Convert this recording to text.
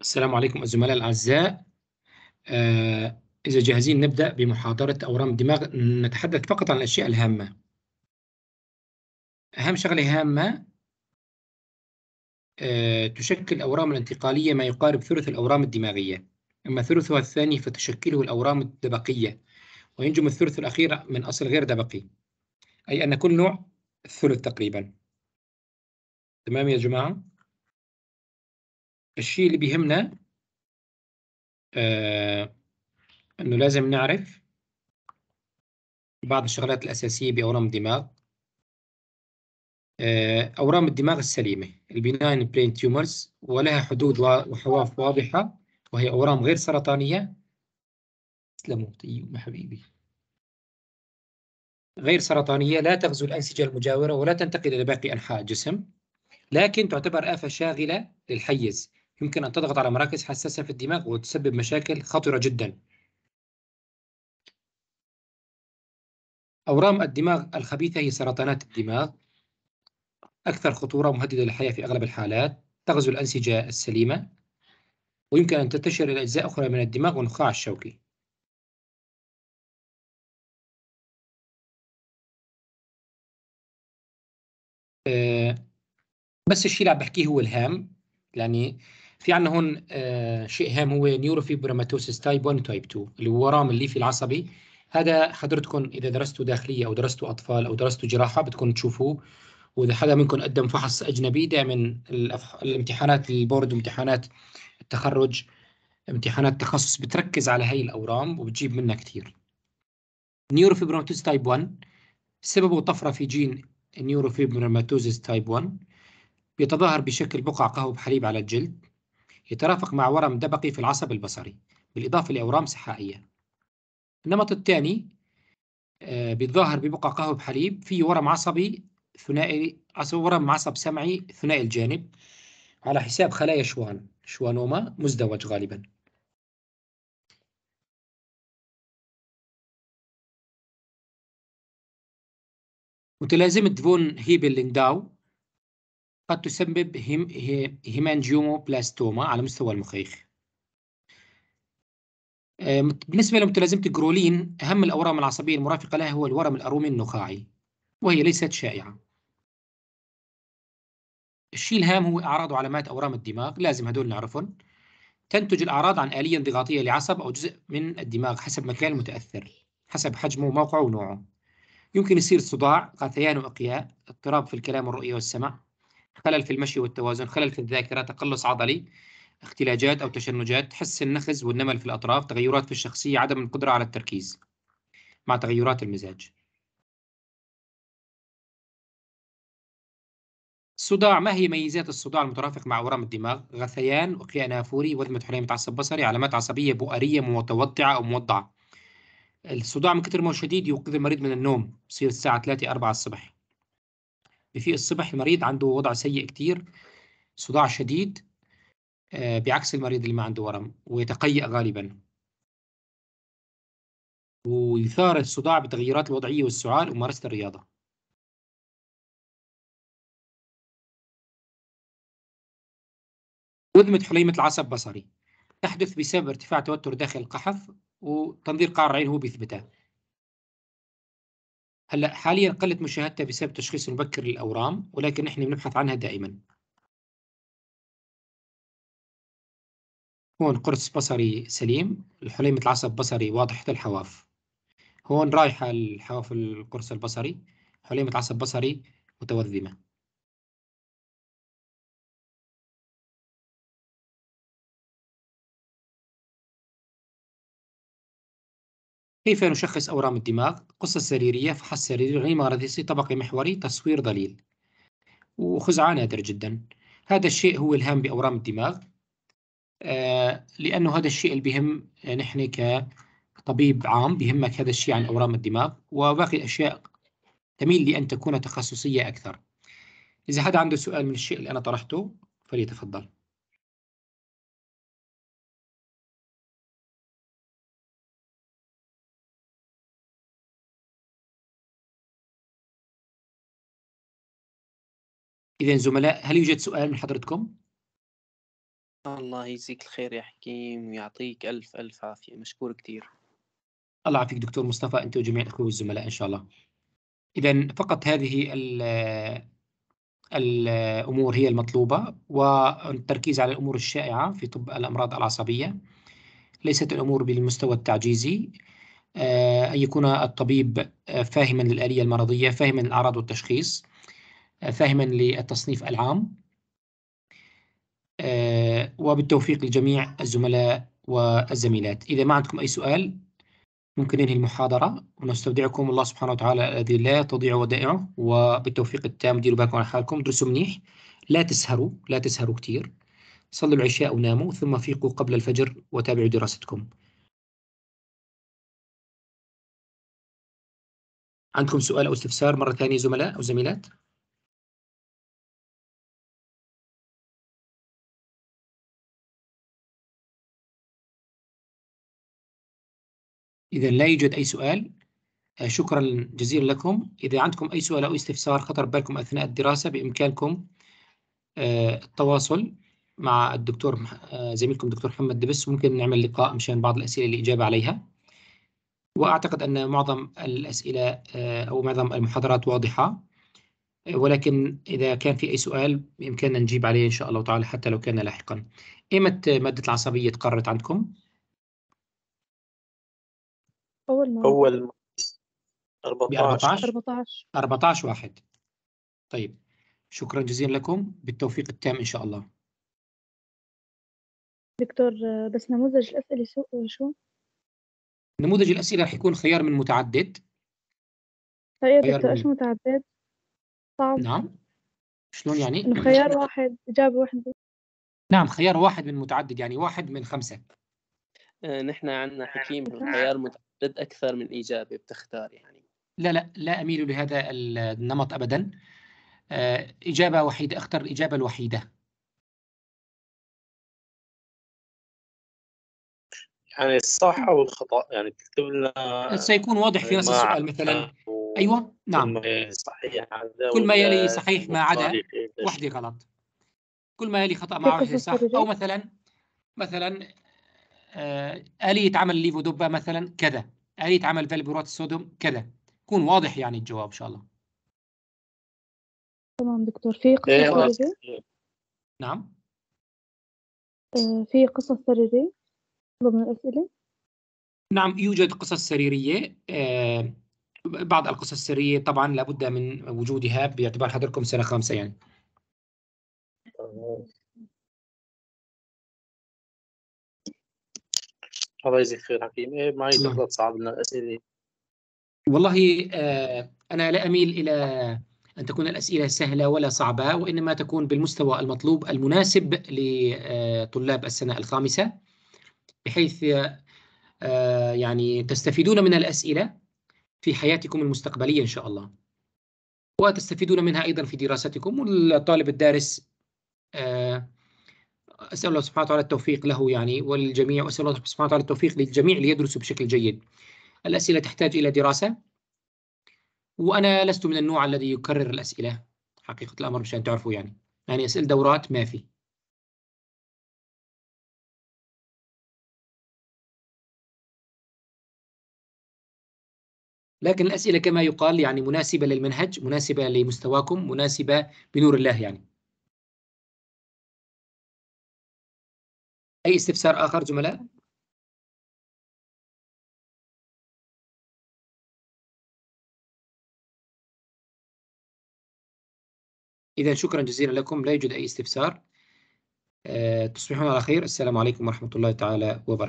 السلام عليكم الزملاء الأعزاء آه إذا جاهزين نبدأ بمحاضرة أورام الدماغ نتحدث فقط عن الأشياء الهامة أهم شغلة هامة آه تشكل الأورام الانتقالية ما يقارب ثلث الأورام الدماغية أما ثلثها الثاني فتشكله الأورام الدبقية وينجم الثلث الأخير من أصل غير دبقي أي أن كل نوع ثلث تقريبا تمام يا جماعة الشيء اللي بيهمنا آه انه لازم نعرف بعض الشغلات الاساسيه باورام الدماغ آه اورام الدماغ السليمه البناين برين تيومرز ولها حدود وحواف واضحه وهي اورام غير سرطانيه تسلموا طيب حبيبي غير سرطانية لا تغزو الأنسجة المجاورة ولا تنتقل إلى باقي أنحاء الجسم لكن تعتبر آفة شاغلة للحيز يمكن أن تضغط على مراكز حساسة في الدماغ وتسبب مشاكل خطرة جدا أورام الدماغ الخبيثة هي سرطانات الدماغ أكثر خطورة مهددة للحياة في أغلب الحالات تغزو الأنسجة السليمة ويمكن أن تنتشر إلى أجزاء أخرى من الدماغ والنخاع الشوكي آه، بس الشيء اللي عم بحكيه هو الهام يعني في عندنا هون آه، شيء هام هو نيوروفيبروماتوسيس تايب 1 وتايب 2 اللي هو ورم الليفي العصبي هذا حضرتكم اذا درستوا داخليه او درستوا اطفال او درستوا جراحه بدكم تشوفوه واذا حدا منكم قدم فحص اجنبي دائما الامتحانات البورد وامتحانات التخرج امتحانات التخصص بتركز على هي الاورام وبتجيب منها كثير نيوروفيبروماتوسيس تايب 1 سببه طفره في جين نيوروفيبروماتوسيس تايب 1 بيتظاهر بشكل بقع قهوة بحليب على الجلد يترافق مع ورم دبقي في العصب البصري بالإضافة لأورام صحائية النمط الثاني آه، بيتظاهر ببقع قهوة بحليب في ورم عصبي ثنائي ورم عصب سمعي ثنائي الجانب على حساب خلايا شوان شوانوما مزدوج غالبا متلازمة فون هيبل لنداو قد تسبب هيمانجيوموبلاستوما على مستوى المخيخ آه، بالنسبة لمتلازمة جرولين أهم الأورام العصبية المرافقة لها هو الورم الأرومي النخاعي وهي ليست شائعة الشيء الهام هو أعراض وعلامات أورام الدماغ لازم هدول نعرفهم تنتج الأعراض عن آلية انضغاطية لعصب أو جزء من الدماغ حسب مكان المتأثر حسب حجمه وموقعه ونوعه يمكن يصير صداع غثيان وأقياء اضطراب في الكلام والرؤية والسمع خلل في المشي والتوازن خلل في الذاكره تقلص عضلي اختلاجات او تشنجات حس النخز والنمل في الاطراف تغيرات في الشخصيه عدم القدره على التركيز مع تغيرات المزاج صداع ما هي ميزات الصداع المترافق مع ورم الدماغ غثيان وقيء نافوري وذمة حليمة عصب بصري علامات عصبية بؤرية متوضعة أو موضعة الصداع من كثر ما هو شديد يوقظ المريض من النوم بصير الساعة 3 4 الصبح بفيق الصبح المريض عنده وضع سيء كتير صداع شديد آه، بعكس المريض اللي ما عنده ورم ويتقيأ غالبا ويثار الصداع بتغيرات الوضعية والسعال وممارسة الرياضة وذمة حليمة العصب بصري تحدث بسبب ارتفاع توتر داخل القحف وتنظير قاع العين هو بيثبتها هلا حاليا قلت مشاهدتها بسبب تشخيص المبكر للاورام ولكن نحن بنبحث عنها دائما هون قرص بصري سليم الحليمة العصب بصري واضحة الحواف هون رايحة الحواف القرص البصري حليمة عصب بصري متوذمة كيف نشخص أورام الدماغ؟ قصة سريرية فحص سريري غمار مغناطيسي، طبقي محوري تصوير ضليل وخزعة نادر جدا هذا الشيء هو الهام بأورام الدماغ آه لأنه هذا الشيء اللي بهم آه، نحن كطبيب عام بهمك هذا الشيء عن أورام الدماغ وباقي الأشياء تميل لأن تكون تخصصية أكثر إذا حدا عنده سؤال من الشيء اللي أنا طرحته فليتفضل إذا زملاء هل يوجد سؤال من حضرتكم؟ الله يجزيك الخير يا حكيم ويعطيك ألف ألف عافية مشكور كثير الله يعافيك دكتور مصطفى أنت وجميع الأخوة والزملاء إن شاء الله إذا فقط هذه الأمور هي المطلوبة والتركيز على الأمور الشائعة في طب الأمراض العصبية ليست الأمور بالمستوى التعجيزي آه، أن يكون الطبيب آه، فاهما للآلية المرضية فاهما للأعراض والتشخيص فهما للتصنيف العام آه، وبالتوفيق لجميع الزملاء والزميلات إذا ما عندكم أي سؤال ممكن ننهي المحاضرة ونستودعكم الله سبحانه وتعالى الذي لا تضيع ودائعه وبالتوفيق التام ديروا بالكم على حالكم درسوا منيح لا تسهروا لا تسهروا كثير صلوا العشاء وناموا ثم فيقوا قبل الفجر وتابعوا دراستكم عندكم سؤال أو استفسار مرة ثانية زملاء أو زميلات؟ إذا لا يوجد أي سؤال آه، شكرا جزيلا لكم إذا عندكم أي سؤال أو استفسار خطر بالكم أثناء الدراسة بإمكانكم آه، التواصل مع الدكتور آه، زميلكم دكتور محمد دبس ممكن نعمل لقاء مشان بعض الأسئلة اللي إجابة عليها وأعتقد أن معظم الأسئلة أو معظم المحاضرات واضحة ولكن إذا كان في أي سؤال بإمكاننا نجيب عليه إن شاء الله تعالى حتى لو كان لاحقا إيمت مادة العصبية تقررت عندكم؟ أول مره اول مره 14 14 14 واحد طيب شكرا جزيلا لكم بالتوفيق التام إن شاء الله دكتور بس نموذج الأسئلة شو؟ نموذج الأسئلة رح يكون خيار من متعدد طيب يا دكتور إيش من... متعدد؟ صعب نعم شلون يعني؟ خيار واحد إجابة واحدة نعم خيار واحد من متعدد يعني واحد من خمسة آه، نحن عندنا حكيم آه، خيار متعدد جد اكثر من ايجابي بتختار يعني لا لا لا اميل لهذا النمط ابدا آه، اجابه وحيده اختر الاجابه الوحيده يعني الصح او الخطا يعني تكتب لنا سيكون واضح في نفس السؤال مثلا ايوه نعم صحيح كل ما يلي صحيح ما عدا وحده غلط كل ما يلي خطا مع واحده صح او مثلا مثلا آه، آلية عمل ليفو دوبا مثلا كذا آلية عمل فالبيروات الصوديوم كذا يكون واضح يعني الجواب ان شاء الله تمام دكتور في قصه إيه، نعم آه، في قصص سريرية ضمن الأسئلة؟ نعم يوجد قصص سريرية آه، بعض القصص السريرية طبعا لابد من وجودها باعتبار حضركم سنة خامسة يعني الله يجزيك خير حكيم إيه معي لحظه صعب لنا الاسئله والله آه، انا لا اميل الى أن تكون الأسئلة سهلة ولا صعبة وإنما تكون بالمستوى المطلوب المناسب لطلاب السنة الخامسة بحيث آه، يعني تستفيدون من الأسئلة في حياتكم المستقبلية إن شاء الله وتستفيدون منها أيضا في دراستكم والطالب الدارس آه، اسال الله سبحانه وتعالى التوفيق له يعني وللجميع واسال الله سبحانه وتعالى التوفيق للجميع ليدرسوا بشكل جيد. الاسئله تحتاج الى دراسه وانا لست من النوع الذي يكرر الاسئله حقيقه الامر مشان تعرفوا يعني يعني اسال دورات ما في لكن الأسئلة كما يقال يعني مناسبة للمنهج مناسبة لمستواكم مناسبة بنور الله يعني أي استفسار آخر زملاء؟ إذا شكرا جزيلا لكم لا يوجد أي استفسار آه، تصبحون على خير السلام عليكم ورحمة الله تعالى وبركاته